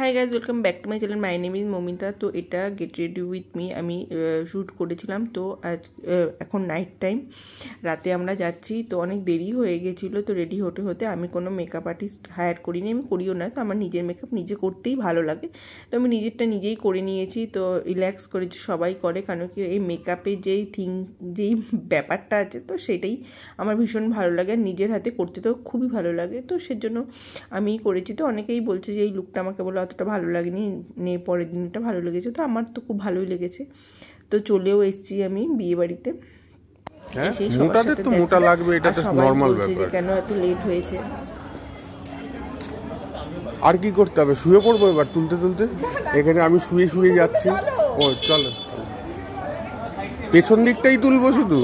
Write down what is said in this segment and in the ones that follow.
high guys welcome back to my channel my name is Mamita তো এটা get ready with me আমি shoot করেছিলাম তো আজ এখন নাইট টাইম রাতে আমরা যাচ্ছি তো অনেক দেরি হয়ে গেছিলো তো রেডি হতে হতে আমি কোনো মেকআপ আর্টিস্ট হায়ার করিনি আমি করিও না তো আমার নিজের মেকআপ নিজে করতেই ভালো লাগে তো আমি নিজেরটা নিজেই করে নিয়েছি তো রিল্যাক্স করেছি সবাই করে কেন কি এই মেকআপে যেই থিং যেই ব্যাপারটা আছে তো সেটাই আমার ভীষণ ভালো লাগে আর নিজের হাতে করতে তো খুবই ভালো লাগে তো সেজন্য আমি করেছি তো অনেকেই বলছে যে এই লুকটা আমাকে বলো অতটা ভালো লাগেনি নিয়ে পরের দিনটা ভালো লেগেছে তো আমার তো খুব ভালোই লেগেছে তো চলেও এসেছি আমি বিয়ে বাড়িতে হ্যাঁ, কেন এত লেট হয়েছে আর কি করতে হবে শুয়ে পড়বো এবার তুলতে তুলতে এখানে আমি শুয়ে শুয়ে যাচ্ছি ও চলো পেছন দিকটাই তুলবো শুধু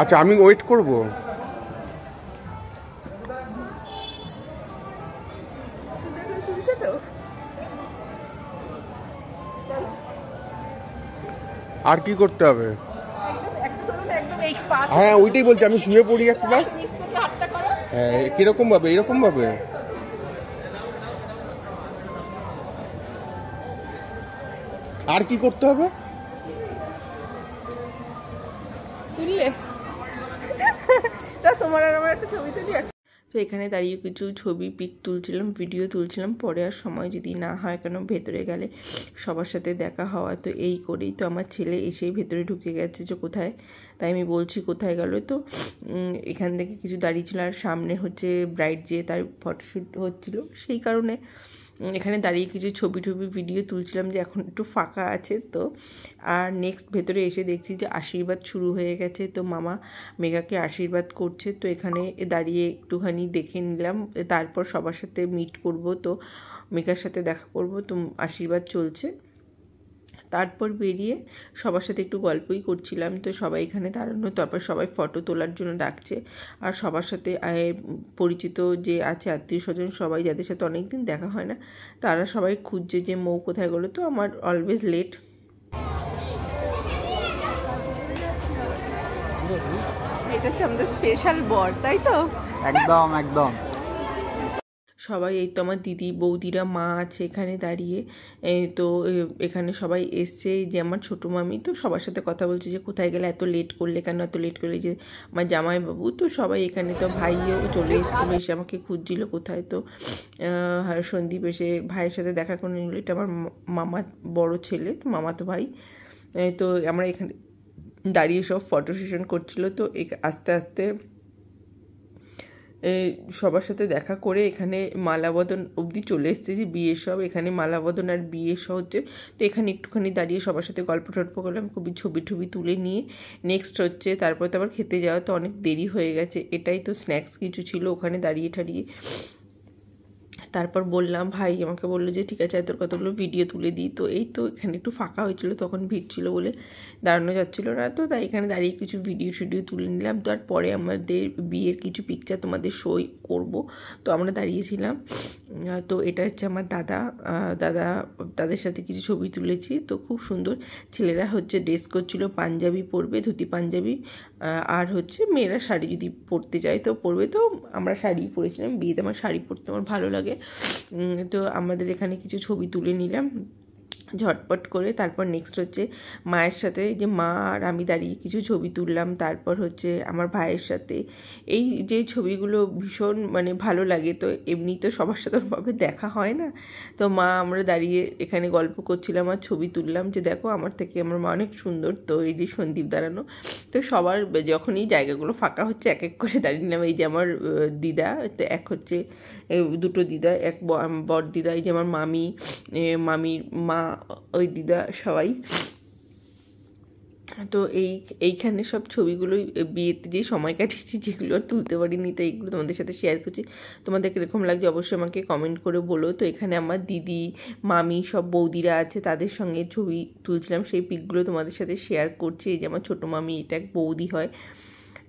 আচ্ছা আমি ওয়েট করবো আর কি করতে হবে হ্যাঁ ওইটাই বলছি আমি শুয়ে পড়ি একবার হ্যাঁ কিরকম ভাবে এরকম ভাবে আর কি করতে হবে তুললে তোমার আর আমার একটা ছবি তুলি তো এখানে দাঁড়িয়ে কিছু ছবি পিক তুলছিলাম ভিডিও তুলছিলাম পরে আর সময় যদি না হয় কেন ভেতরে গেলে সবার সাথে দেখা হওয়া তো এই করেই তো আমার ছেলে এসেই ভেতরে ঢুকে গেছে যে কোথায় তাই আমি বলছি কোথায় গেল তো এখান থেকে কিছু দাঁড়িয়ে ছিল আর সামনে হচ্ছে ব্রাইড যে তার ফটোশ্যুট হচ্ছিলো সেই কারণে এখানে দাঁড়িয়ে কিছু ছবি টবি ভিডিও তুলছিলাম যে এখন একটু ফাঁকা আছে তো আর নেক্সট ভেতরে এসে দেখছি যে আশীর্বাদ শুরু হয়ে গেছে তো মামা মেঘাকে আশীর্বাদ করছে তো এখানে দাঁড়িয়ে একটুখানি দেখে নিলাম তারপর সবার সাথে মিট করব তো মেঘার সাথে দেখা করব তো আশীর্বাদ চলছে তারপর বেরিয়ে সবার সাথে একটু গল্পই করছিলাম তো সবাই এখানে দাঁড়ানো তারপর সবাই ফটো তোলার জন্য ডাকছে আর সবার সাথে পরিচিত যে আছে আত্মীয় স্বজন সবাই যাদের সাথে অনেক দিন দেখা হয় না তারা সবাই খুঁজছে যে মৌ কোথায় গেলো তো আমার অলওয়েজ লেট এটা হচ্ছে আমাদের স্পেশাল বর তাই তো একদম একদম সবাই এই তো আমার দিদি বৌদিরা মা আছে এখানে দাঁড়িয়ে তো এখানে সবাই এসছে যে আমার ছোটো মামি তো সবার সাথে কথা বলছে যে কোথায় গেলে এত লেট করলে কেন এত লেট করলে যে আমার জামাইবাবু তো সবাই এখানে তো ভাইও চলে এসেছিল এসে আমাকে খুঁজছিল কোথায় তো হ্যাঁ, সন্দীপ এসে ভাইয়ের সাথে দেখা করে নিল এটা আমার মামা বড় ছেলে তো মামা তো ভাই তো আমরা এখানে দাঁড়িয়ে সব ফটো সেশন করছিল তো আস্তে আস্তে সবার সাথে দেখা করে এখানে মালাবদন অবধি চলে যে বিয়ে সব এখানে মালাবদন আর বিয়ে সব হচ্ছে তো এখানে একটুখানি দাঁড়িয়ে সবার সাথে গল্প টল্প করলাম খুবই ছবি টবি তুলে নিয়ে নেক্সট হচ্ছে তারপর তো আবার খেতে যাওয়া তো অনেক দেরি হয়ে গেছে এটাই তো স্ন্যাক্স কিছু ছিল ওখানে দাঁড়িয়ে ঠাড়িয়ে তারপর বললাম ভাই আমাকে বললো যে ঠিক আছে তোর কতগুলো ভিডিও তুলে দিই তো এই তো এখানে একটু ফাঁকা হয়েছিল তখন ভিড় ছিল বলে দাঁড়ানো যাচ্ছিলো না তো তাই এখানে দাঁড়িয়ে কিছু ভিডিও শুডিও তুলে নিলাম তো আর পরে আমাদের বিয়ের কিছু পিকচার তোমাদের শোই করব তো আমরা দাঁড়িয়েছিলাম তো এটা হচ্ছে আমার দাদা দাদা তাদের সাথে কিছু ছবি তুলেছি তো খুব সুন্দর ছেলেরা হচ্ছে ড্রেস করছিল পাঞ্জাবি পরবে ধুতি পাঞ্জাবি আর হচ্ছে মেয়েরা শাড়ি যদি পরতে চায় তো পরবে তো আমরা শাড়ি পরেছিলাম বিয়েতে আমার শাড়ি পরতে আমার ভালো লাগে তো আমাদের এখানে কিছু ছবি তুলে নিলাম ঝটপট করে তারপর নেক্সট হচ্ছে মায়ের সাথে যে মা আর আমি দাঁড়িয়ে কিছু ছবি তুললাম তারপর হচ্ছে আমার ভাইয়ের সাথে এই যে ছবিগুলো ভীষণ মানে ভালো লাগে তো এমনি তো সবার সাথে ওভাবে দেখা হয় না তো মা আমরা দাঁড়িয়ে এখানে গল্প করছিলাম আর ছবি তুললাম যে দেখো আমার থেকে আমার মা অনেক সুন্দর তো এই যে সন্দীপ দাঁড়ানো তো সবার যখনই জায়গাগুলো ফাঁকা হচ্ছে এক এক করে দাঁড়িয়ে নিলাম এই যে আমার দিদা তো এক হচ্ছে দুটো দিদা এক বর দিদা এই যে আমার মামি মামির মা ওই দিদা সবাই তো এই এইখানে সব ছবিগুলোই বিয়েতে যে সময় কাটিয়েছি যেগুলো আর তুলতে পারিনি তো এইগুলো তোমাদের সাথে শেয়ার করছি তোমাদের কীরকম লাগছে অবশ্যই আমাকে কমেন্ট করে বলো তো এখানে আমার দিদি মামি সব বৌদিরা আছে তাদের সঙ্গে ছবি তুলছিলাম সেই পিকগুলো তোমাদের সাথে শেয়ার করছি এই যে আমার ছোটো মামি এটা এক বৌদি হয়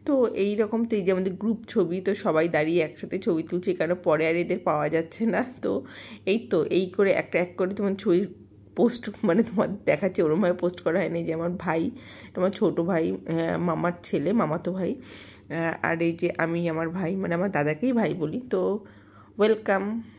তো এই রকম তো এই যে আমাদের গ্রুপ ছবি তো সবাই দাঁড়িয়ে একসাথে ছবি তুলছে কারণ পরে আর এদের পাওয়া যাচ্ছে না তো এই তো এই করে একটা এক করে তোমার ছবি পোস্ট মানে তোমার দেখাচ্ছে ওরমভাবে পোস্ট করা হয়নি যে আমার ভাই তোমার ছোট ভাই মামার ছেলে মামাতো ভাই আর এই যে আমি আমার ভাই মানে আমার দাদাকেই ভাই বলি তো ওয়েলকাম